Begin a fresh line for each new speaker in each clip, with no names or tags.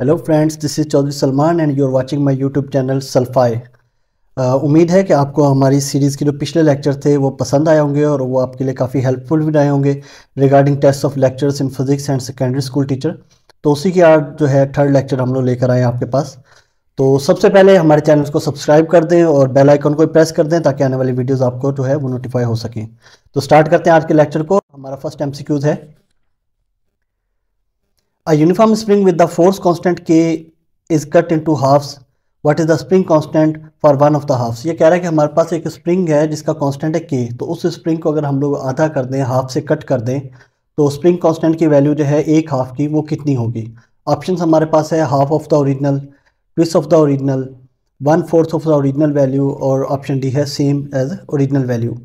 Hello friends this is Chaudhary Salman and you are watching my YouTube channel सल्फाई उम्मीद है कि आपको हमारी सीरीज़ के जो पिछले लेक्चर थे वो पसंद आए होंगे और वो आपके लिए काफ़ी हेल्पफुल भी रहे होंगे regarding test of lectures in physics and secondary school teacher तो उसी की आज जो है थर्ड लेक्चर हम लोग लेकर आए आपके पास तो सबसे पहले हमारे चैनल को सब्सक्राइब कर दें और बेल आइकन को प्रेस कर दें ताकि आने वाली वीडियोस आपको जो है वो नोटिफाई हो सकें तो स्टार्ट करते हैं आज के लेक्चर को हमारा फर्स्ट एमसीक्यूज है A uniform spring with the force constant K is cut into halves. What is the spring constant for one of the halves? ये कह रहा है कि हमारे पास एक स्प्रिंग है जिसका कांस्टेंट है K. तो उस स्प्रिंग को अगर हम लोग आधा कर दें हाफ से कट कर दें तो स्प्रिंग कांस्टेंट की वैल्यू जो है एक हाफ की वो कितनी होगी ऑप्शन हमारे पास है half of the original twice of the original one fourth of the original value और ऑप्शन डी है सेम एज ओरिजिनल वैल्यू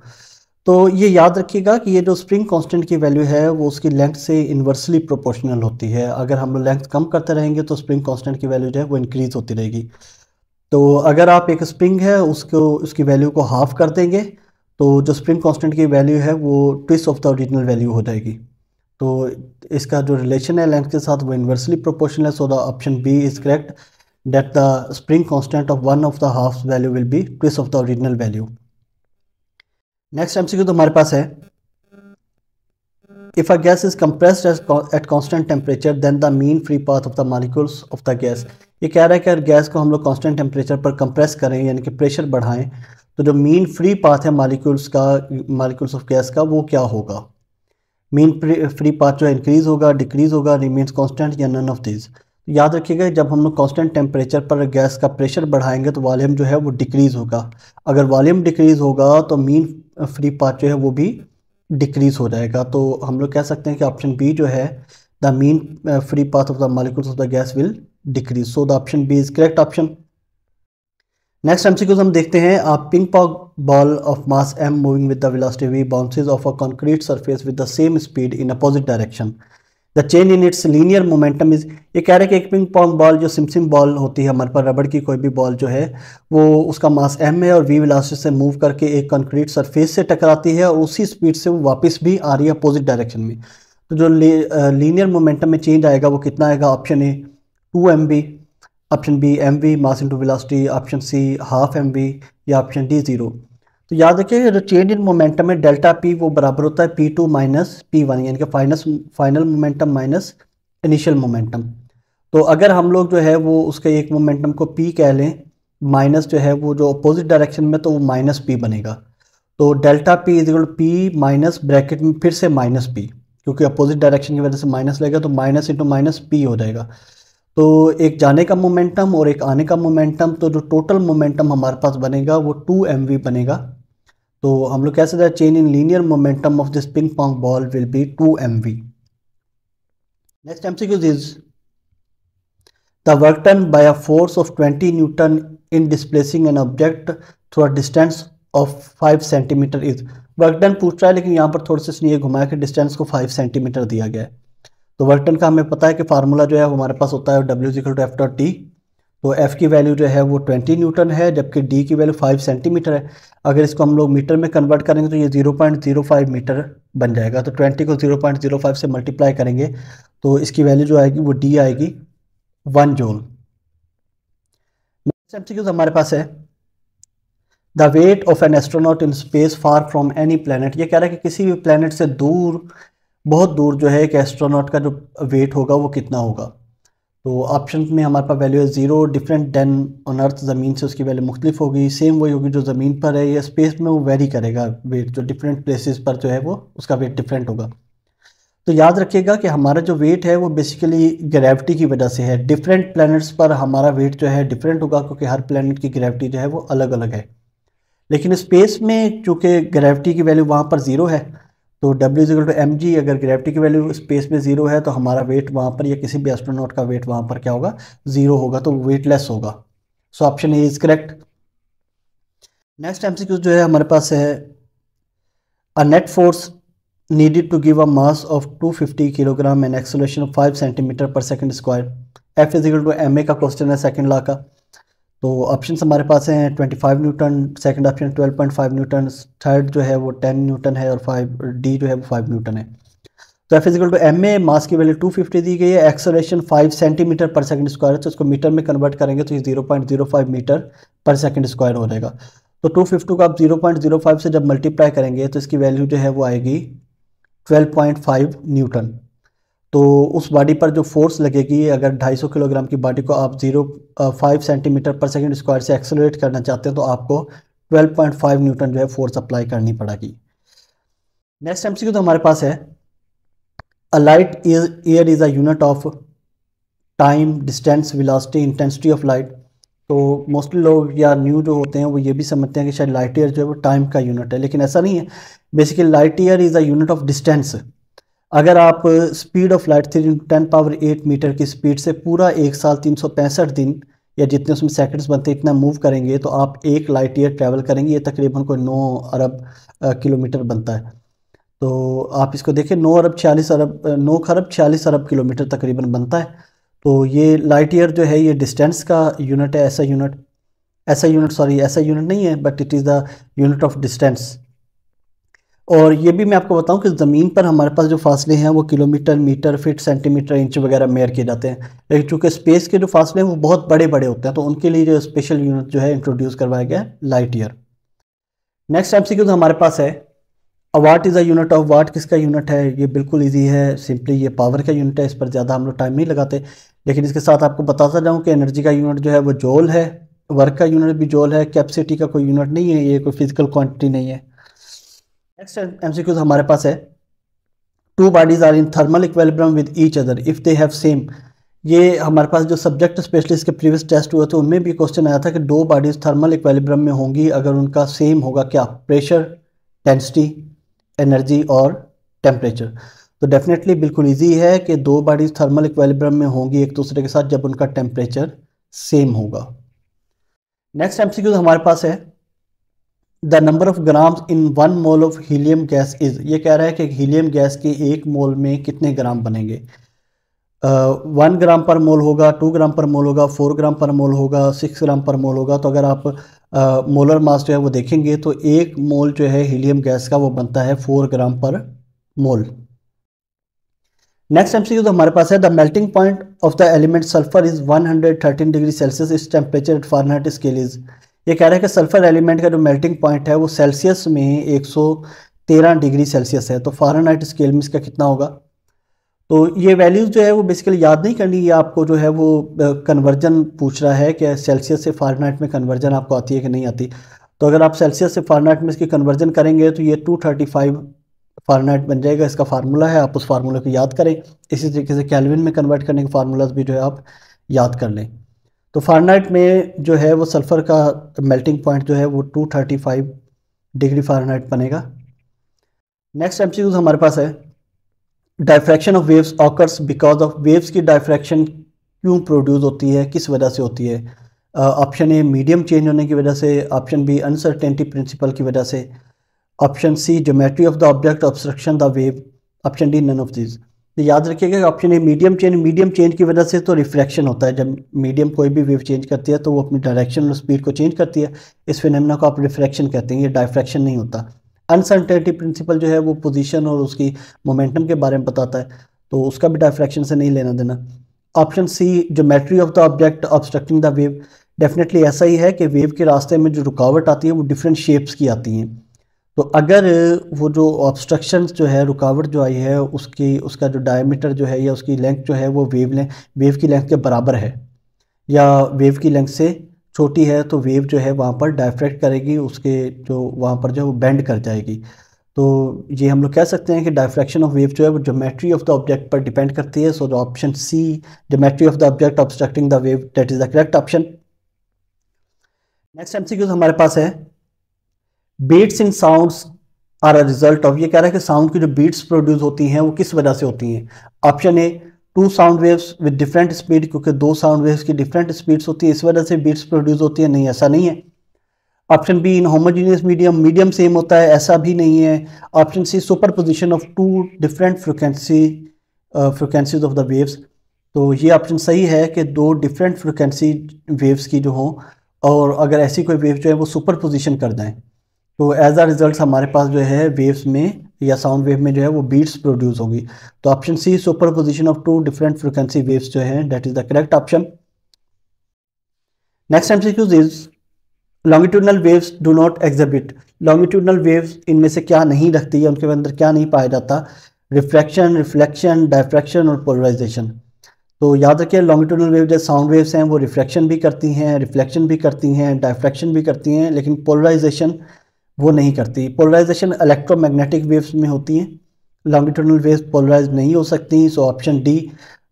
तो ये याद रखिएगा कि ये जो स्प्रिंग कांस्टेंट की वैल्यू है वो उसकी लेंथ से इन्वर्सली प्रोपोर्शनल होती है अगर हम लोग लेंथ कम करते रहेंगे तो स्प्रिंग कांस्टेंट की वैल्यू जो है वो इंक्रीज़ होती रहेगी तो अगर आप एक स्प्रिंग है उसको उसकी वैल्यू को हाफ़ कर देंगे तो जो स्प्रिंग कांस्टेंट की वैल्यू है वो twice of the original value हो जाएगी तो इसका जो रिलेशन है लेंथ के साथ वो इन्वर्सली प्रोपोर्शनल है so the option B is correct that the spring constant of one of the half value will be twice of the original value next MCQ तो हमारे पास है if a gas is compress at constant temperature then the mean free path of the molecules of the gas ये कह रहा है कि अगर गैस को हम लोग कांस्टेंट टेम्परेचर पर कंप्रेस करें यानी कि प्रेशर बढ़ाएं तो जो मीन फ्री पाथ है मालिक्यूल्स का मालिक्यूल्स ऑफ गैस का वो क्या होगा मीन फ्री पाथ जो इंक्रीज़ होगा डिक्रीज़ होगा रिमेन्स कॉन्स्टेंट या नन ऑफ दीज याद रखिएगा जब हम लोग कॉन्स्टेंट टेम्परेचर पर गैस का प्रेशर बढ़ाएंगे तो वॉल्यूम जो है वो डिक्रीज़ होगा अगर वॉल्यूम डिक्रीज़ होगा तो मीन फ्री पाथ जो है वो भी डिक्रीज़ हो जाएगा तो हम लोग कह सकते हैं कि ऑप्शन बी जो है the mean free path of the molecules of the gas will decrease so the option B is correct option next Qs हम देखते हैं आप ping pong ball of mass M moving with the velocity V bounces off a concrete surface with the same speed in opposite direction the change in its linear momentum is ये कह रहे हैं कि एक पिंग पॉन्ग बॉल जो सिमसिम ball होती है हमारे पर रबड़ की कोई भी बॉल जो है वो उसका मास एम है और वी विलासिटी से मूव करके एक कंक्रीट सरफेस से टकराती है और उसी स्पीड से वो वापस भी आ रही है अपोजिट डायरेक्शन में तो जो लीनियर मोमेंटम में चेंज आएगा वो कितना आएगा option A two M B option B M V mass into velocity option C half M V या ऑप्शन डी ज़ीरो तो याद रखिए जो चेंज इन मोमेंटम है डेल्टा पी वो बराबर होता है P two minus P one यानी कि फाइनस final momentum minus initial momentum तो अगर हम लोग जो है वो उसके एक मोमेंटम को पी कह लें माइनस जो है वो जो अपोजिट डायरेक्शन में तो वो माइनस पी बनेगा तो delta P is equal P minus bracket में फिर से माइनस पी क्योंकि अपोजिट डायरेक्शन की वजह से माइनस लगेगा तो माइनस इंटू माइनस पी हो जाएगा तो एक जाने का मोमेंटम और एक आने का मोमेंटम तो जो टोटल मोमेंटम हमारे पास बनेगा वो टू एम बनेगा तो हम लोग कह सकते हैं change in linear momentum of this ping pong ball will be two M V next M C Qs is the work done by a force of twenty newton in displacing an object through a distance of five centimetre is work done पूछ रहा है लेकिन यहाँ पर थोड़े से इसने ये घुमाया कि डिस्टेंस को फाइव सेंटीमीटर दिया गया है तो वर्क टन का हमें पता है कि फार्मूला जो है हमारे पास होता है W G to F dot T तो एफ़ की वैल्यू जो है वो ट्वेंटी न्यूटन है जबकि डी की वैल्यू फाइव सेंटीमीटर है अगर इसको हम लोग मीटर में कन्वर्ट करेंगे तो ये zero point zero five metre बन जाएगा तो ट्वेंटी को जीरो पॉइंट जीरो फाइव से मल्टीप्लाई करेंगे तो इसकी वैल्यू जो आएगी वो डी आएगी वन जोल नेक्स्ट हमारे पास है the weight of an astronaut in space far from any planet ये कह रहा है कि किसी भी प्लानट से दूर बहुत दूर जो है एक एस्ट्रोनॉट का जो वेट होगा वो कितना होगा तो ऑप्शन में हमारे पास वैल्यू है zero different than on earth ज़मीन से उसकी वैल्यू मुख्तलिफ होगी सेम वही होगी जो ज़मीन पर है या स्पेस में वो वेरी करेगा वेट जो डिफरेंट प्लेसेस पर जो है वो उसका वेट डिफरेंट होगा तो याद रखिएगा कि हमारा जो वेट है वो बेसिकली ग्रेविटी की वजह से है डिफरेंट प्लानट्स पर हमारा वेट जो है डिफरेंट होगा क्योंकि हर प्लानट की ग्रेविटी जो है वो अलग अलग है लेकिन स्पेस में चूँकि ग्रेविटी की वैल्यू वहाँ पर ज़ीरो है तो W equal to M G अगर ग्रेविटी की वैल्यू स्पेस में जीरो है तो हमारा वेट वहाँ पर या किसी भी एस्ट्रोनॉट का वेट वहाँ पर क्या होगा जीरो होगा तो वेटलेस होगा so option A is correct next M जो है हमारे पास है a net force needed to give a mass of 250 kilogram and acceleration of 5 centimetre per second square F is equal to M A का question है second ला का तो option हमारे पास हैं 25 newton second option 12.5 newton third जो है वो 10 न्यूटन है और फाइव डी जो है वो 5 न्यूटन है तो F equal to M A mass की वैल्यू 250 दी गई है acceleration 5 centimetre per second square है तो इसको मीटर में कन्वर्ट करेंगे तो ये 0.05 मीटर पर सेकंड स्क्वायर हो जाएगा तो फिफ्टी को आप फाइव से जब मल्टीप्लाई करेंगे तो इसकी वैल्यू जो है वो आएगी फाइव न्यूटन तो उस बॉडी पर जो फोर्स लगेगी अगर 250 किलोग्राम की बॉडी को आप zero centimetre per second square से एक्सेलरेट करना चाहते हैं तो आपको 12.5 न्यूटन जो है फोर्स अप्लाई करनी पड़ेगी नेक्स्ट एम तो हमारे पास है a light year is a unit of time distance velocity intensity of light तो मोस्टली लोग या न्यू जो होते हैं वो ये भी समझते हैं कि शायद लाइट ईयर जो है वो टाइम का यूनिट है लेकिन ऐसा नहीं है basically light year is a unit of distance अगर आप speed of light three ten power eight metre की स्पीड से पूरा एक साल तीन सौ पैंसठ दिन या जितने उसमें सेकंड्स बनते हैं इतना मूव करेंगे तो आप एक लाइट ईयर ट्रैवल करेंगे ये तकरीबन कोई नौ अरब किलोमीटर बनता है तो आप इसको देखें नौ अरब छियालीस अरब नौ खरब छियालीस अरब किलोमीटर तकरीबन बनता है तो ये लाइट ईयर जो है ये डिस्टेंस का यूनिट है ऐसा यूनिट ऐसा यूनिट सॉरी ऐसा यूनिट नहीं है but it is the unit of distance और ये भी मैं आपको बताऊं कि ज़मीन पर हमारे पास जो फासले हैं वो kilometre metre feet centimetre inch वगैरह मेयर किए जाते हैं लेकिन चूँकि स्पेस के जो फासले हैं वो बहुत बड़े बड़े होते हैं तो उनके लिए जो स्पेशल यूनिट जो है इंट्रोड्यूस करवाया गया है light year next M C हमारे पास है a watt is a unit of what किसका यूनिट है ये बिल्कुल ईजी है सिंपली ये पावर का यूनिट है इस पर ज़्यादा हम लोग टाइम नहीं लगाते लेकिन इसके साथ आपको बताता जाऊँ कि एनर्जी का यूनिट जो है वो जोल है वर्क का यूनिट भी जोल है कैपेसिटी का कोई यूनिट नहीं है ये कोई फिजिकल क्वांटिटी नहीं है नेक्स्ट एमसीक्यूज तो हमारे पास है two bodies are in thermal equilibrium with each other if they have same ये हमारे पास जो सब्जेक्ट स्पेशलिस्ट के प्रीवियस टेस्ट हुए थे उनमें भी क्वेश्चन आया था कि दो बॉडीज़ थर्मल इक्वेलिब्रम में होंगी अगर उनका सेम होगा क्या प्रेशर डेंसिटी एनर्जी और टेम्परेचर तो डेफिनेटली बिल्कुल ईजी है कि दो बॉडीज़ थर्मल इक्वेलिब्रम में होंगी एक दूसरे के साथ जब उनका टेम्परेचर सेम होगा नेक्स्ट एमसीक्यूज तो हमारे पास है the number of grams in one mole of helium gas is ये कह रहा है कि हीलियम गैस के एक मोल में कितने ग्राम बनेंगे वन ग्राम पर मोल होगा टू ग्राम पर मोल होगा फोर ग्राम पर मोल होगा सिक्स ग्राम पर मोल होगा तो अगर आप मोलर मास जो है वो देखेंगे तो एक मोल जो है हीलियम गैस का वो बनता है फोर ग्राम पर मोल नेक्स्ट एमसीक्यू तो हमारे पास है the melting point of the element sulphur is 113 degree Celsius इस temperature at Fahrenheit scale is ये कह रहा है कि सल्फ़र एलिमेंट का जो मेल्टिंग पॉइंट है वो सेल्सियस में एक सौ तेरह डिग्री सेल्सियस है तो फारनहाइट स्केल में इसका कितना होगा तो ये वैल्यूज़ जो है वो बेसिकली याद नहीं करनी ये आपको जो है वो कन्वर्जन पूछ रहा है कि सेल्सियस से फारनहाइट में कन्वर्जन आपको आती है कि नहीं आती तो अगर आप सेल्सियस से फारनाइट में इसकी कन्वर्जन करेंगे तो ये टू थर्टी फाइव फारनाइट बन जाएगा इसका फार्मूला है आप उस फार्मूले को याद करें इसी तरीके से कैलविन में कन्वर्ट करने के फार्मूलाज भी जो है आप याद कर लें तो फारनाइट में जो है वो सल्फ़र का मेल्टिंग पॉइंट जो है वो 235 डिग्री फारनाइट बनेगा नेक्स्ट एमसीक्यूज हमारे पास है diffraction of waves occurs because of waves की डायफ्रैक्शन क्यों प्रोड्यूस होती है किस वजह से होती है ऑप्शन ए मीडियम चेंज होने की वजह से ऑप्शन बी अनसर्टेनिटी प्रिंसिपल की वजह से option C geometry of the object obstruction the wave option D none of these तो याद रखिएगा option A medium change medium change की वजह से तो रिफ्लेक्शन होता है जब मीडियम कोई भी वेव चेंज करती है तो वो अपनी डायरेक्शन और स्पीड को चेंज करती है इस फिनमिना को आप रिफ्लेक्शन कहते हैं ये डायफ्रैक्शन नहीं होता अनसर्टेनिटी प्रिंसिपल जो है वो पोजीशन और उसकी मोमेंटम के बारे में बताता है तो उसका भी डायफ्रैक्शन से नहीं लेना देना option C geometry of the object obstructing the wave definitely ऐसा ही है कि वेव के रास्ते में जो रुकावट आती है वो डिफरेंट शेप्स की आती हैं तो अगर वो जो ऑब्स्ट्रक्शन जो है रुकावट जो आई है उसकी उसका जो डायमीटर जो है या उसकी लेंथ जो है वो वेव लें वेव की लेंथ के बराबर है या वेव की लेंथ से छोटी है तो वेव जो है वहाँ पर डायफ्रेक्ट करेगी उसके जो वहाँ पर जो है वो बैंड कर जाएगी तो ये हम लोग कह सकते हैं कि डायफ्रेक्शन ऑफ वेव जो है वो जोमेट्री ऑफ द ऑब्जेक्ट पर डिपेंड करती है सो जो option C geometry of the object obstructing the wave that is the correct option next M हमारे पास है beats in sounds are a result of ये कह रहा है कि साउंड की जो बीट्स प्रोड्यूस होती हैं वो किस वजह से होती हैं option A two sound waves with different speed क्योंकि दो साउंड वेव्स की डिफरेंट स्पीड्स होती है इस वजह से बीट्स प्रोड्यूस होती है नहीं ऐसा नहीं है option B in homogeneous medium medium same होता है ऐसा भी नहीं है option C superposition of two different frequency frequencies of the waves तो ये ऑप्शन सही है कि दो डिफरेंट फ्रिक्वेंसी वेव्स की जो हों और अगर ऐसी कोई वेव जो है वो सुपर पोजिशन कर दें तो एज अ रिजल्ट हमारे पास जो है वेव्स में या साउंड वेव में जो है वो बीट्स प्रोड्यूस होगी तो option C superposition of two different frequency waves जो है that is the correct option next MCQs is longitudinal waves do not exhibit longitudinal waves इनमें से क्या नहीं रखती है उनके अंदर क्या नहीं पाया जाता रिफ्रैक्शन रिफ्लेक्शन डायफ्रैक्शन और पोलराइजेशन तो याद रखिए लॉन्गिट्यूडनल वेव जो साउंड वेव्स हैं वो रिफ्लेक्शन भी करती हैं रिफ्लेक्शन भी करती हैं डायफ्रेक्शन भी करती हैं लेकिन पोलराइजेशन वो नहीं करती पोलराइजेशन इलेक्ट्रोमैग्नेटिक वेव्स में होती हैं लॉन्गिट्यूडनल वेव्स पोलराइज नहीं हो सकती so option D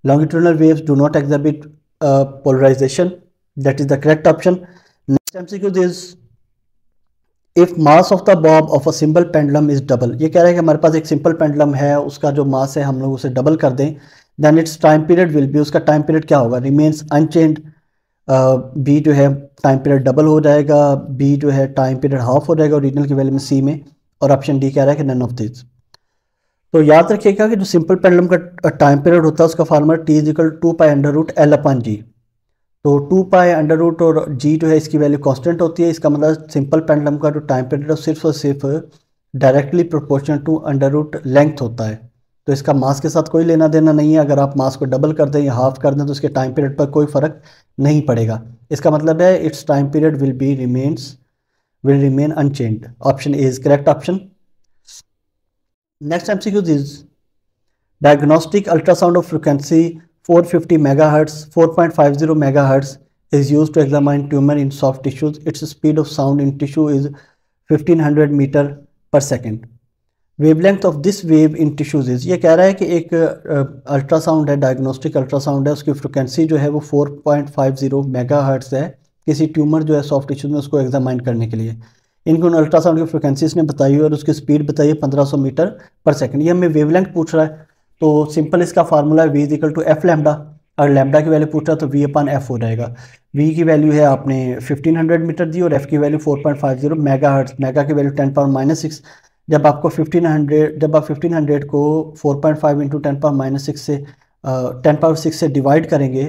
longitudinal waves do not exhibit polarization that is the correct option next MCQ is if mass of the bob of a simple pendulum is double ये कह रहा है कि हमारे पास एक सिंपल पेंडलम है उसका जो मास है हम लोग उसे डबल कर दें then its time period will be उसका टाइम पीरियड क्या होगा रिमेन्स अनचेंड बी जो है टाइम पीरियड डबल हो जाएगा बी जो है टाइम पीरियड हाफ हो जाएगा ओरिजिनल की वैल्यू में सी में और ऑप्शन डी कह रहा है कि नन ऑफ दिस तो याद रखिएगा कि जो सिंपल पेंडलम का टाइम पीरियड होता है उसका formula T is equal to pi under root L upon G तो टू पाई अंडर रूट और जी जो है इसकी वैल्यू कॉन्स्टेंट होती है इसका मतलब सिंपल पेंडलम का जो टाइम पीरियड है सिर्फ और सिर्फ directly proportional to under root length होता है तो इसका मास के साथ कोई लेना देना नहीं है अगर आप मास को डबल कर दें या हाफ कर दें तो उसके टाइम पीरियड पर कोई फ़र्क नहीं पड़ेगा इसका मतलब है its time period will be remains will remain unchanged option A is correct option next M is diagnostic ultrasound of frequency 450 mega 4.50 is use to to tumour in soft tissues its speed of sound in tissue is fifteen 1500 metre per second wavelength of this wave in tissues is ये कह रहा है कि एक ultrasound है diagnostic ultrasound है उसकी frequency जो है वो 4.50 मेगाहर्ट्ज़ है किसी ट्यूमर जो है सॉफ्ट टिश्यूज में उसको एग्जामाइन करने के लिए इनको अल्ट्रासाउंड की फ्रिक्वेंसी इसने बताई और उसकी स्पीड बताई है 1500 मीटर पर सेकेंड ये हमें वेवलेंथ पूछ रहा है तो सिंपल इसका फार्मूला है V equal to F lambda और लैमडा की वैल्यू पूछ रहा है तो वी अपन एफ हो जाएगा वी की वैल्यू है आपने 1500 मीटर दी और एफ की वैल्यू 4.50 जीरो मेगा की वैल्यू 10 पावर माइनस सिक्स जब आपको 1500 जब आप 1500 को 4.5 point five into ten power minus six से टेन पावर सिक्स से डिवाइड करेंगे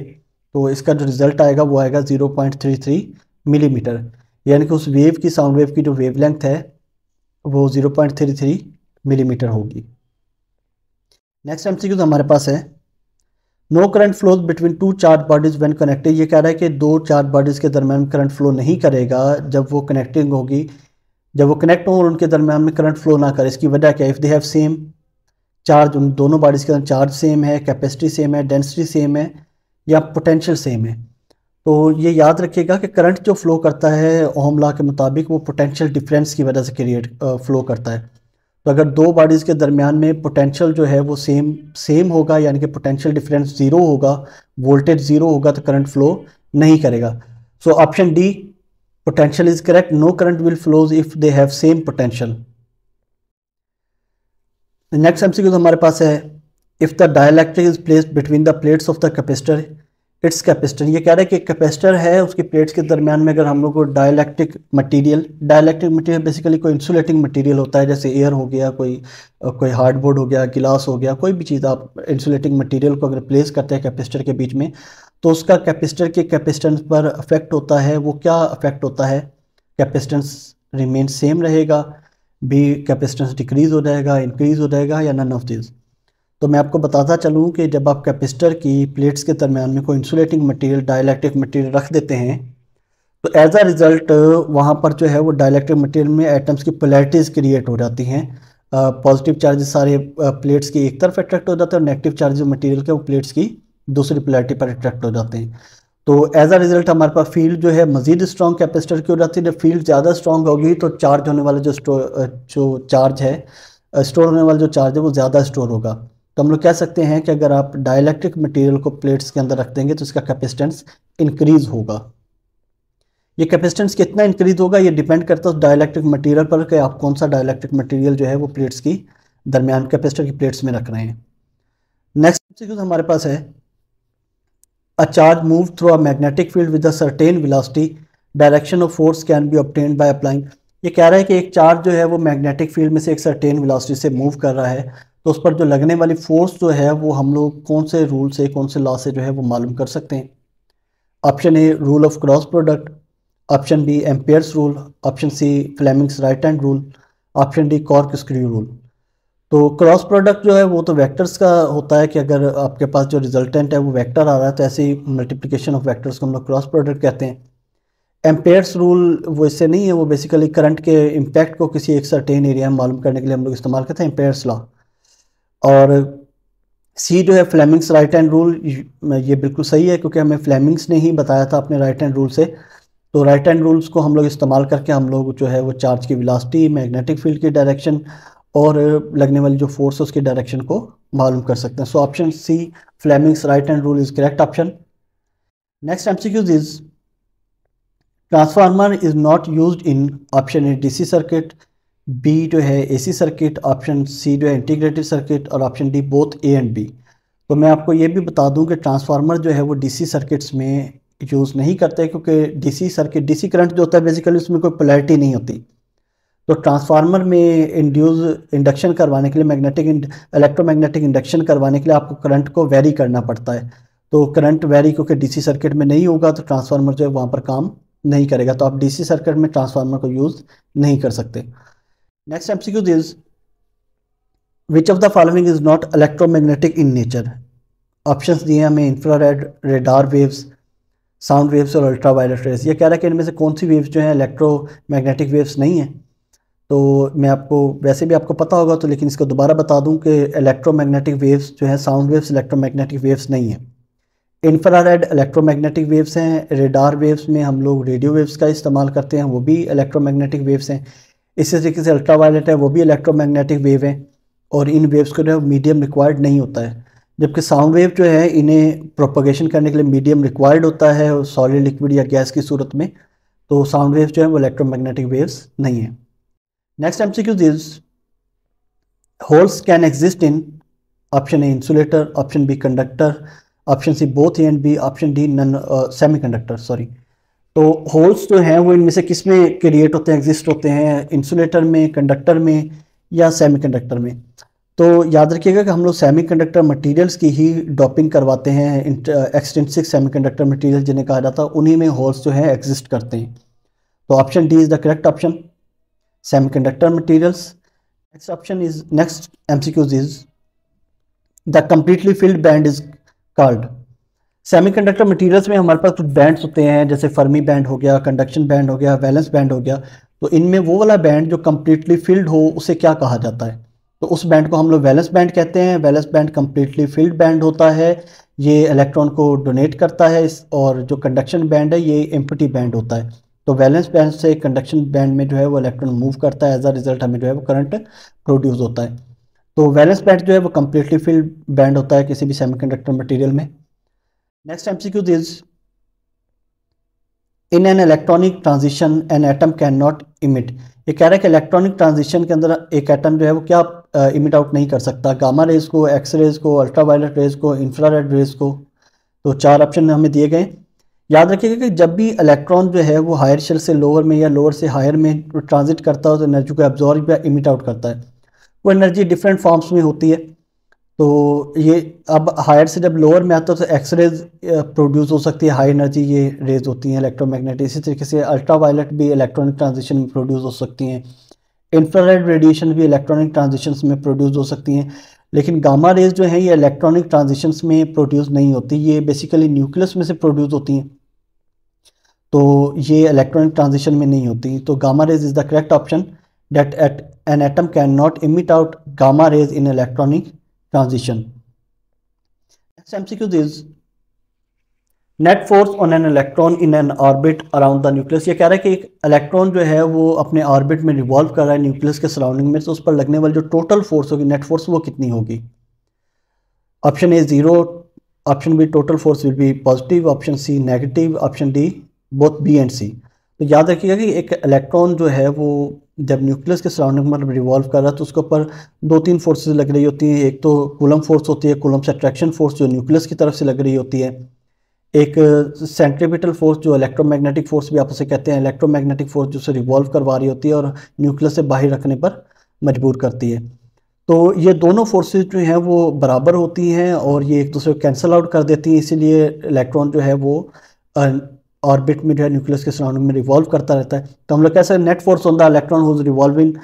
तो इसका जो रिज़ल्ट आएगा वो आएगा 0.33 मिलीमीटर mm, यानी कि उस वेव की साउंड वेव की जो वेवलेंथ है वो 0.33 मिलीमीटर mm होगी नेक्स्ट एमसीक्यू तो हमारे पास है no current flow between two charge bodies when connected ये कह रहा है कि दो चार्ज बॉडीज़ के दरमियान करंट फ्लो नहीं करेगा जब वो कनेक्टिंग होगी जब वो कनेक्ट हों और उनके दरम्यान में करंट फ्लो ना करे इसकी वजह क्या if they have same charge उन दोनों बॉडीज़ के अंदर चार्ज सेम है कैपेसिटी सेम है डेंसिटी सेम है या पोटेंशियल सेम है तो ये याद रखिएगा कि करंट जो फ्लो करता है ओम लॉ के मुताबिक वो पोटेंशियल डिफरेंस की वजह से क्रिएट फ्लो करता है तो अगर दो बॉडीज़ के दरमियान में पोटेंशियल जो है वो सेम सेम होगा यानी कि पोटेंशियल डिफरेंस ज़ीरो होगा वोल्टेज ज़ीरो होगा तो करंट फ्लो नहीं करेगा so option D potential is correct no current will flows if they have same potential the next mcq तो हमारे पास है if the dielectric is placed between the plates of the capacitor its capacitor ये कह रहा है कि capacitor है उसकी प्लेट्स के दरमियान में अगर हम लोग को dielectric material dielectric material basically कोई इंसुलेटिंग मटेरियल होता है जैसे एयर हो गया कोई कोई हार्ड बोर्ड हो गया गिलास हो गया कोई भी चीज़ आप इंसुलेटिंग मटेरियल को अगर प्लेस करते हैं कैपेसिटर के बीच में तो उसका कैपेसिटर के कैपेसिटेंस पर अफेक्ट होता है वो क्या अफेक्ट होता है कैपेसिटेंस रिमेन सेम रहेगा भी कैपेसिटेंस डिक्रीज़ हो जाएगा इंक्रीज़ हो जाएगा या नन ऑफ दिस तो मैं आपको बताता चलूँ कि जब आप कैपेसिटर की प्लेट्स के दरमियान में कोई इंसुलेटिंग मटेरियल डायलैक्ट्रिक मटेरियल रख देते हैं तो एज अ रिज़ल्ट वहाँ पर जो है वो डायलैक्ट्रिक मटेरियल में आइटम्स की पोलैरिटीज़ क्रिएट हो जाती हैं पॉजिटिव चार्जेस सारे प्लेट्स की एक तरफ अट्रैक्ट हो जाते हैं और नेगेटिव चार्जेस मटेरियल के वो प्लेट्स की दूसरी पोलैरिटी पर अट्रैक्ट हो जाते हैं तो एज अ रिजल्ट हमारे पास फील्ड जो है मजीद स्ट्रॉन्ग कैपेसिटर की हो जाती है जब फील्ड ज़्यादा स्ट्रॉन्ग होगी तो चार्ज होने वाला जो स्टोर जो चार्ज है स्टोर होने वाला जो चार्ज है वो ज़्यादा स्टोर होगा तो हम लोग कह सकते हैं कि अगर आप डायलैक्ट्रिक मटेरियल को प्लेट्स के अंदर रख देंगे तो इसका कैपेसिटेंस इंक्रीज़ होगा ये कैपेसिटेंस कितना इंक्रीज होगा ये डिपेंड करता है डायलैक्ट्रिक मटेरियल पर कि आप कौन सा डायलैक्ट्रिक मटेरियल जो है वो प्लेट्स की दरमियान कैपेसिटर की प्लेट्स में रख रहे हैं नेक्स्ट हमारे पास है A charge moved through a magnetic field with a certain velocity. Direction of force can be obtained by applying. ये कह रहा है कि एक चार्ज जो है वो मैग्नेटिक फील्ड में से एक सर्टेन वेलोसिटी से मूव कर रहा है तो उस पर जो लगने वाली फोर्स जो है वो हम लोग कौन से रूल से कौन से लॉ से जो है वो मालूम कर सकते हैं option A rule of cross product option B Ampere's rule option C Fleming's right hand rule option D cork screw rule तो क्रॉस प्रोडक्ट जो है वो तो वेक्टर्स का होता है कि अगर आपके पास जो रिजल्टेंट है वो वेक्टर आ रहा है तो ऐसे ही मल्टीप्लिकेशन ऑफ वेक्टर्स को हम लोग क्रॉस प्रोडक्ट कहते हैं एम्पेयर्स रूल वो इससे नहीं है वो बेसिकली करंट के इम्पैक्ट को किसी एक सर्टेन एरिया में मालूम करने के लिए हम लोग इस्तेमाल करते हैं एम्पेयर्स लॉ और सी जो है फ्लेमिंग्स राइट हैंड रूल ये बिल्कुल सही है क्योंकि हमें फ्लेमिंग्स ने ही बताया था अपने राइट हैंड रूल से तो राइट हैंड रूल्स को हम लोग इस्तेमाल करके हम लोग जो है वो चार्ज की विलासिटी मैग्नेटिक फील्ड की डायरेक्शन और लगने वाली जो फोर्स है उसकी डायरेक्शन को मालूम कर सकते हैं so option C Fleming's right hand rule is correct option next MCQs is transformer is not use in option A DC circuit B जो है एसी सर्किट ऑप्शन सी जो है इंटीग्रेटेड सर्किट और option D both A and B तो मैं आपको ये भी बता दूं कि ट्रांसफार्मर जो है वो डीसी सर्किट्स में यूज़ नहीं करते क्योंकि डीसी सर्किट डीसी करंट जो होता है बेसिकली उसमें कोई पोलैरिटी नहीं होती तो ट्रांसफार्मर में इंड्यूज इंडक्शन करवाने के लिए मैग्नेटिक इलेक्ट्रोमैग्नेटिक इंडक्शन करवाने के लिए आपको करंट को वेरी करना पड़ता है तो करंट वेरी क्योंकि डीसी सर्किट में नहीं होगा तो ट्रांसफार्मर जो है वहाँ पर काम नहीं करेगा तो आप डीसी सर्किट में ट्रांसफार्मर को यूज़ नहीं कर सकते next MCQs is which of the following is not electromagnetic in nature option दिए हमें infrared radar waves sound waves और अल्ट्रा वायलेट रेस ये कह रहा है कि इनमें से कौन सी वेव्स जो इलेक्ट्रो मैग्नेटिक वेव्स नहीं है तो मैं आपको वैसे भी आपको पता होगा तो लेकिन इसको दोबारा बता दूं कि इलेक्ट्रोमैग्नेटिक वेव्स जो है साउंड वेव्स इलेक्ट्रोमैग्नेटिक वेव्स नहीं है इन्फ्रारेड इलेक्ट्रोमैग्नेटिक वेव्स हैं रेडार वेव्स में हम लोग रेडियो वेव्स का इस्तेमाल करते हैं वो भी इलेक्ट्रोमैग्नेटिक वेव्स हैं इसी तरीके से अल्ट्रावायलेट है वो भी इलेक्ट्रोमैग्नेटिक वेव हैं और इन वेव्स को जो है मीडियम रिक्वायर्ड नहीं होता है जबकि साउंड वेव जो है इन्हें प्रोपोगेशन करने के लिए मीडियम रिक्वायर्ड होता है सॉलिड लिक्विड या गैस की सूरत में तो साउंड वेव जो है वो इलेक्ट्रोमैग्नेटिक वेव्स नहीं है Next MCQ is holes can exist in option A insulator, option B conductor, option C both and B option D none conductor sorry तो होल्स जो हैं वो इनमें से किस में क्रिएट होते हैं एग्जिस्ट होते हैं इंसुलेटर में कंडक्टर में या सेमीकंडक्टर में तो याद रखिएगा कि हम लोग सेमीकंडक्टर मटेरियल्स की ही डॉपिंग करवाते हैं एक्सटेंसिक सेमीकंडक्टर मटेरियल जिन्हें कहा जाता है उन्हीं में होल्स जो है एग्जिस्ट करते हैं तो option D is the correct option semiconductor materials. Next option is next MCQs is the completely filled band is called semiconductor materials में हमारे पास कुछ बैंड्स होते हैं जैसे फर्मी बैंड हो गया कंडक्शन बैंड हो गया वैलेंस बैंड हो गया तो इनमें वो वाला बैंड जो कम्प्लीटली फिल्ड हो उसे क्या कहा जाता है तो उस बैंड को हम लोग वैलेंस बैंड कहते हैं valence band completely filled band होता है ये इलेक्ट्रॉन को डोनेट करता है इस और जो कंडक्शन बैंड है ये एम्पटी बैंड होता है तो वैलेंस बैंड से कंडक्शन बैंड में जो है वो इलेक्ट्रॉन मूव करता है एज अ रिजल्ट हमें जो है वो करंट प्रोड्यूस होता है तो वैलेंस बैंड जो है वो कम्प्लीटली फिल्ड बैंड होता है किसी भी सेमीकंडक्टर मटेरियल में next MCQs is in an electronic transition an atom can not emit ये कह रहा है कि इलेक्ट्रॉनिक ट्रांजिशन के अंदर एक एटम जो है वो क्या इमिट आउट नहीं कर सकता गामा रेज को एक्स रेज को अल्ट्रा रेज को इंफ्रा रेड रेज को तो चार ऑप्शन हमें दिए गए याद रखिएगा कि जब भी इलेक्ट्रॉन जो है वो हायर शेल से लोअर में या लोअर से हायर में ट्रांजिट करता है तो एनर्जी को एब्जॉर्ब या इमिट आउट करता है वो एनर्जी डिफरेंट फॉर्म्स में होती है तो ये अब हायर से जब लोअर में आता है तो एक्स रेज प्रोड्यूस हो सकती है हाई एनर्जी ये रेज होती हैं इलेक्ट्रोमैग्नेटिक इसी तरीके से अल्ट्रावायलेट भी इलेक्ट्रॉनिक ट्रांजिशन में प्रोड्यूस हो सकती हैं इंफ्रारेड रेडिएशन भी इलेक्ट्रॉनिक ट्रांजिशन में प्रोड्यूस हो सकती हैं लेकिन गामा रेज जो है ये इलेक्ट्रॉनिक ट्रांजिशंस में प्रोड्यूस नहीं होती ये बेसिकली न्यूक्लियस में से प्रोड्यूस होती हैं तो ये इलेक्ट्रॉनिक ट्रांजिशन में नहीं होती तो gamma rays is the correct option atom can not emit out gamma rays in electronic transition S M C Qs is net force on an electron in an orbit around the nucleus ये कह रहा है कि एक electron जो है वो अपने ऑर्बिट में रिवॉल्व कर रहा है न्यूक्लियस के सराउंडिंग में तो उस पर लगने वाली जो टोटल फोर्स होगी नेट फोर्स वो कितनी होगी option A zero option B total force will be positive option C negative option D both B and C तो याद रखिएगा कि एक इलेक्ट्रॉन जो है वो जब न्यूक्लियस के सराउंडिंग में रिवॉल्व कर रहा है तो उसके ऊपर दो तीन फोर्सेज लग रही होती हैं एक तो कुलम फोर्स होती है कुलम से अट्रैक्शन फोर्स जो न्यूक्लियस की तरफ से लग रही होती है एक सेंट्रीपिटल फोर्स जो इलेक्ट्रोमैग्नेटिक फोर्स भी आप उसे कहते हैं इलेक्ट्रोमैग्नेटिक फोर्स जो उसे रिवॉल्व करवा रही होती है और न्यूक्लियस से बाहर रखने पर मजबूर करती है तो ये दोनों फोर्सेज जो हैं वो बराबर होती हैं और ये एक दूसरे को कैंसिल आउट कर देती हैं इसीलिए इलेक्ट्रॉन जो है वो ऑर्बिट में जो है न्यूक्लियस के सराउंडिंग में रिवॉल्व करता रहता है तो हम लोग कैसे net force on the electron whose revolving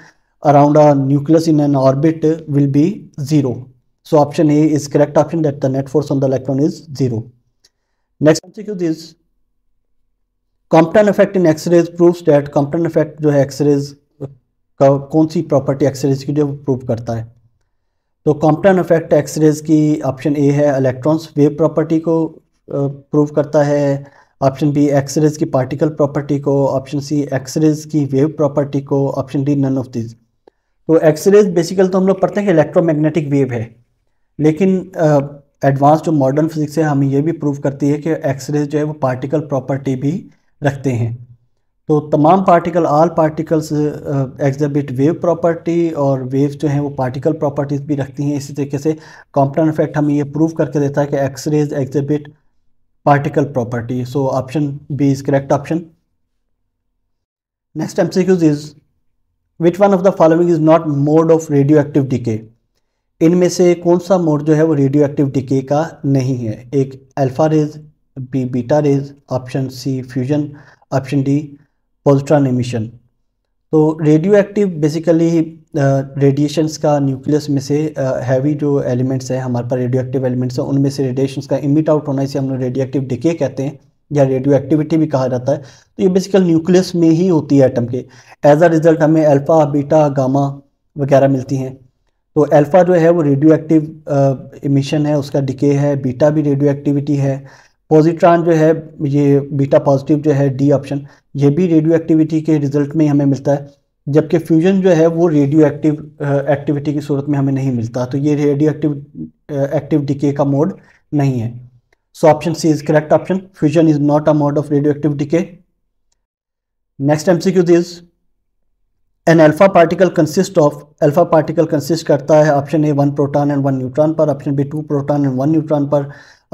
around a nucleus in an orbit will be zero so option A is correct option that the net force on the electron is zero next Q this Compton effect in X rays proves that Compton effect जो है X-rays का कौन सी property X-rays की जो prove करता है तो Compton effect X rays की ऑप्शन ए है इलेक्ट्रॉन्स वेव प्रॉपर्टी को प्रूव करता है ऑप्शन बी एक्सरेज की पार्टिकल प्रॉपर्टी को ऑप्शन सी एक्सरेज की वेव प्रॉपर्टी को option D none of this तो एक्सरेज बेसिकल तो हम लोग पढ़ते हैं कि इलेक्ट्रोमैग्नेटिक वेव है लेकिन uh, एडवांस जो मॉडर्न फिज़िक्स है हमें यह भी प्रूव करती है कि एक्सरे जो है वो पार्टिकल प्रॉपर्टी भी रखते हैं तो तमाम particle all particles exhibit wave property और वेव जो हैं वो पार्टिकल प्रॉपर्टीज़ भी रखती हैं इसी तरीके से कॉम्पटन इफेक्ट हमें ये प्रूव करके देता है कि X rays exhibit particle property so option B is correct option next M is which one of the following is not mode of radioactive decay इनमें से कौन सा मोड जो है वो रेडियो एक्टिव डिके का नहीं है एक alpha rays B beta rays option C fusion option D positron emission तो रेडियो एक्टिव बेसिकली रेडिएशंस का न्यूक्लियस में से हैवी uh, जो एलिमेंट्स हैं हमारे पास रेडियो एक्टिव एलिमेंट्स हैं उनमें से रेडिएशंस का इमिट आउट होना इसे हम लोग रेडियो एक्टिव डिके कहते हैं या रेडियो एक्टिविटी भी कहा जाता है तो ये बेसिकल न्यूक्लियस में ही होती है एटम के एज अ रिज़ल्ट हमें अल्फ़ा बीटा गामा वगैरह मिलती हैं तो अल्फ़ा जो है वो रेडियो एक्टिव इमिशन है उसका डिके है बीटा भी रेडियो एक्टिविटी है पॉजिट्रॉन जो है ये बीटा पॉजिटिव जो है डी ऑप्शन ये भी रेडियो एक्टिविटी के रिजल्ट में हमें मिलता है जबकि फ्यूजन जो है वो रेडियो एक्टिव एक्टिविटी की सूरत में हमें नहीं मिलता तो ये रेडियो एक्टिव एक्टिव डिके का मोड नहीं है so option C is correct option fusion is not a mode of radioactive decay next M C Qs is an alpha particle consist of alpha particle consist करता है option A one proton and one neutron पर option B two proton and one neutron पर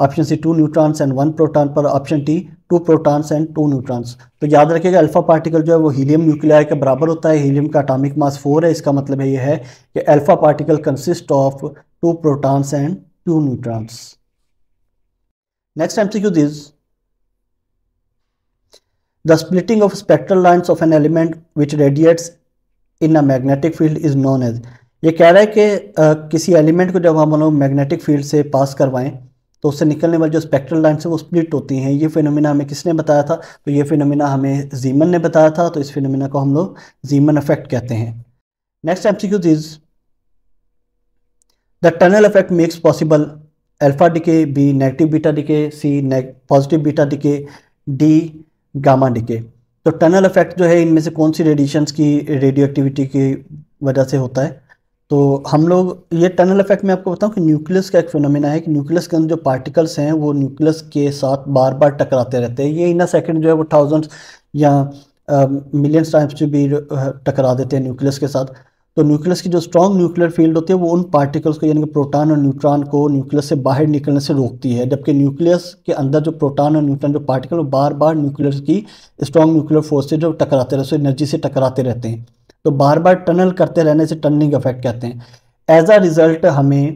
option C two neutrons and one proton पर option D two protons and two neutrons तो याद रखिएगा alpha particle जो है वो हीलियम न्यूक्लियर के बराबर होता है हीलियम का अटामिक मास फोर है इसका मतलब है ये है कि alpha particle consist of two protons and two neutrons next MCQ this the splitting of spectral lines of an element which radiates in a magnetic field is known as ये कह रहा है कि आ, किसी एलिमेंट को जब हम लोग मैग्नेटिक फील्ड से पास करवाएं तो उससे निकलने वाली जो स्पेक्ट्रल लाइन है वो स्प्लिट होती हैं ये फिनोमिना हमें किसने बताया था तो ये फिनोमिना हमें जीमन ने बताया था तो इस फिनोमिना को हम लोग जीमन इफेक्ट कहते हैं next MCQs is the tunnel effect makes possible alpha decay B negative beta decay C positive beta decay D gamma decay तो टनल इफेक्ट जो है इनमें से कौन सी रेडिएशंस की रेडियो एक्टिविटी की वजह से होता है तो हम लोग ये टनल इफेक्ट में आपको बताऊं कि न्यूक्लियस का एक फिनोमिना है कि न्यूक्लियस के अंदर जो पार्टिकल्स हैं वो न्यूक्लियस के साथ बार बार टकराते रहते हैं ये इन अ सेकेंड जो है वो थाउजेंड्स या मिलियंस टाइम्स भी टकरा देते हैं न्यूक्लियस के साथ तो न्यूक्लियस की जो स्ट्रॉन्ग न्यूक्लियर फील्ड होती है वो उन पार्टिकल्स को यानी कि प्रोटॉन और न्यूट्रॉन को न्यूक्लियस से बाहर निकलने से रोकती है जबकि न्यूक्लियस के अंदर जो प्रोटॉन और न्यूट्रॉन जो पार्टिकल वो बार बार न्यूक्लियस की स्ट्रॉन्ग न्यूक्लियर फोर्स से जो टकराते रहते एनर्जी से टकराते रहते हैं तो बार बार टनल करते रहने से टर्निंग इफेक्ट कहते हैं एज आ रिज़ल्ट हमें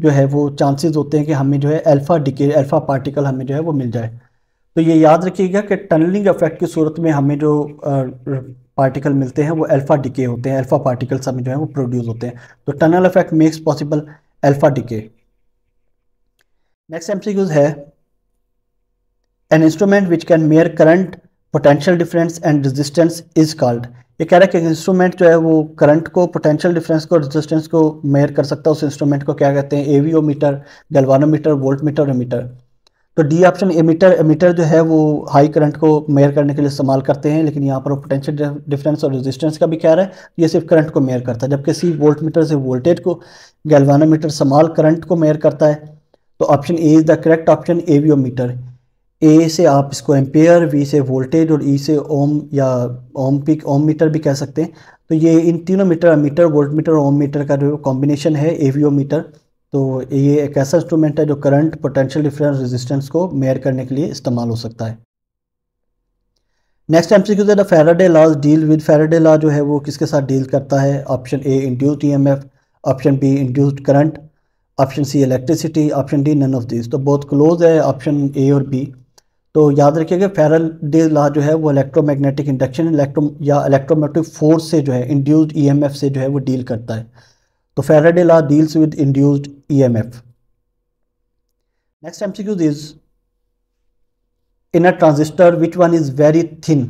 जो है वो चांसेज होते हैं कि हमें जो है अल्फ़ा डिके अल्फ़ा पार्टिकल हमें जो है वो मिल जाए तो ये याद रखिएगा कि टनलिंग इफेक्ट की सूरत में हमें जो पार्टिकल मिलते हैं वो अल्फ़ा डिके होते हैं अल्फ़ा पार्टिकल्स हमें जो है वो प्रोड्यूस होते हैं तो tunnel effect makes possible alpha decay next MCQs है an instrument which can measure current potential difference and resistance is called ये कह रहा है कि इंस्ट्रूमेंट जो है वो करंट को पोटेंशियल डिफरेंस को रेजिस्टेंस को मेयर कर सकता है उस इंस्ट्रूमेंट को क्या कहते हैं AVO meter meter galvanometer voltmeter और मीटर तो डी ऑप्शन एमीटर एमीटर जो है वो हाई करंट को मेयर करने के लिए इस्तेमाल करते हैं लेकिन यहाँ पर वो पोटेंशियल डिफरेंस और रेजिस्टेंस का भी रहा है ये सिर्फ करंट को मेयर करता है जबकि सी वोल्ट मीटर से वोल्टेज को मीटर समाल करंट को मेयर करता है तो option A is the correct option AVO meter A से आप इसको एम्पेयर वी से वोल्टेज और ई e से ओम या ओम पिक ओम मीटर भी कह सकते हैं तो ये इन तीनों meter meter voltmeter ohmmeter का जो कॉम्बिनेशन है एवीओ मीटर तो ये एक ऐसा इंस्ट्रूमेंट है जो करंट पोटेंशियल डिफरेंस रेजिस्टेंस को मेयर करने के लिए इस्तेमाल हो सकता है next M C Qs Faraday laws deal with Faraday law जो है वो किसके साथ डील करता है option A induced EMF option B induced current option C electricity option D none of this तो बहुत क्लोज है ऑप्शन ए और बी तो याद रखिएगा फेराडे लॉ जो है वो इलेक्ट्रोमैग्नेटिक इंडक्शन इलेक्ट्रो या इलेक्ट्रोमैग्नेटिक फोर्स से जो है इंड्यूस्ड ईएमएफ e से जो है वो डील करता है तो Faraday law deals with induced EMF next MCQs is in a transistor which one is very thin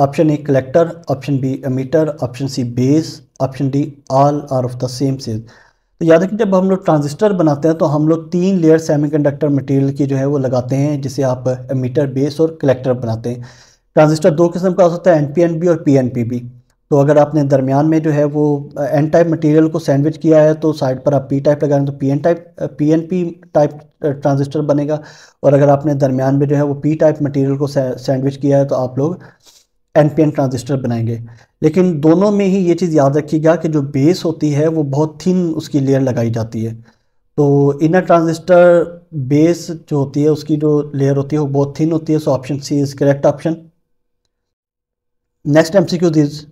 option A collector option B emitter option C base option D all are of the same size तो याद रखिए जब हम लोग transistor बनाते हैं तो हम लोग तीन लेयर सेमी कंडक्टर मटेरियल की जो है वो लगाते हैं जिसे आप एमीटर बेस और कलेक्टर बनाते हैं ट्रांजिस्टर दो किस्म का हो सकता है एनपीएनबी और पी पी एन बी तो अगर आपने दरमियान में जो है वो एन टाइप मटेरियल को सैंडविच किया है तो साइड पर आप पी टाइप लगाएंगे तो P N type P N P type transistor बनेगा और अगर आपने दरमियान में जो है वो पी टाइप मटेरियल को सैंडविच किया है तो आप लोग एन पी एन ट्रांजिस्टर बनाएंगे लेकिन दोनों में ही ये चीज़ याद रखिएगा कि जो बेस होती है वो बहुत थिन उसकी लेयर लगाई जाती है तो इनर ट्रांजिस्टर बेस जो होती है उसकी जो लेयर होती है वो बहुत थिन होती है so option C is correct option next M C Q is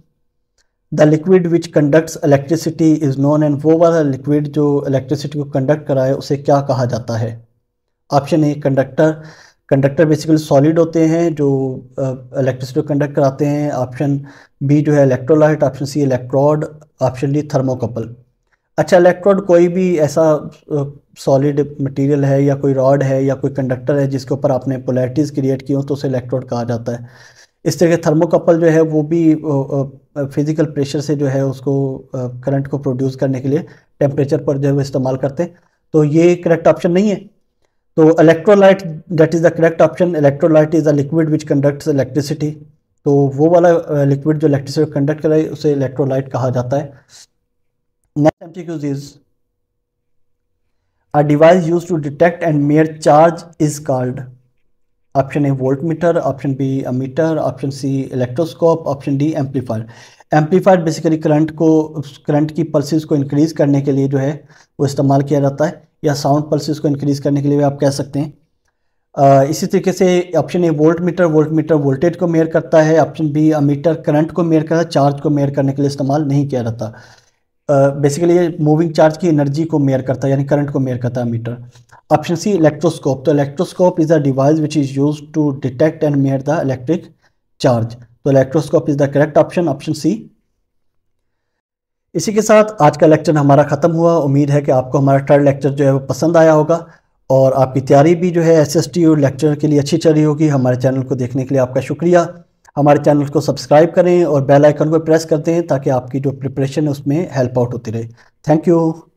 the liquid which conducts electricity is known and वो वाला लिक्विड जो इलेक्ट्रिसिटी को कंडक्ट कराए उसे क्या कहा जाता है option A conductor conductor basically solid होते हैं जो इलेक्ट्रिसिटी को कंडक्ट कराते हैं ऑप्शन बी जो है electrolyte option C electrode option D thermocouple अच्छा इलेक्ट्रोड कोई भी ऐसा सॉलिड मटेरियल है या कोई रॉड है या कोई कंडक्टर है जिसके ऊपर आपने पोलैरिटीज़ क्रिएट की हो तो उसे इलेक्ट्रोड कहा जाता है इस तरह थर्मोकपल जो है वो भी फिज़िकल प्रेशर से जो है उसको करंट को प्रोड्यूस करने के लिए टेम्परेचर पर जो है वो इस्तेमाल करते हैं तो ये करेक्ट ऑप्शन नहीं है तो electrolyte that is the correct option electrolyte is a liquid which conducts electricity तो वो वाला लिक्विड जो इलेक्ट्रिसिटी कंडक्ट है उसे इलेक्ट्रोलाइट कहा जाता है next M is a device use to detect and measure charge is called option A voltmeter option B ammeter option C electroscope option D amplifier amplifier basically current को current की pulses को increase करने के लिए जो है वो इस्तेमाल किया जाता है या साउंड पल्सिस को इंक्रीज़ करने के लिए आप कह सकते हैं Uh, इसी तरीके से option A voltmeter voltmeter voltage को मेयर करता है ऑप्शन बी अमीटर करंट को मेयर करता है चार्ज को मेयर करने के लिए इस्तेमाल नहीं किया जाता बेसिकली ये मूविंग चार्ज की एनर्जी को मेयर करता है यानी करंट को मेयर करता है मीटर ऑप्शन सी इलेक्ट्रोस्कोप तो electroscope is a device which is use to detect and measure the electric charge तो electroscope is the correct option option C इसी के साथ आज का लेक्चर हमारा ख़त्म हुआ उम्मीद है कि आपको हमारा थर्ड लेक्चर जो है वो पसंद आया होगा और आपकी तैयारी भी जो है एस एस टी लेक्चर के लिए अच्छी चल रही होगी हमारे चैनल को देखने के लिए आपका शुक्रिया हमारे चैनल को सब्सक्राइब करें और बेल आइकन को प्रेस करते हैं ताकि आपकी जो प्रिपरेशन है उसमें हेल्प आउट होती रहे थैंक यू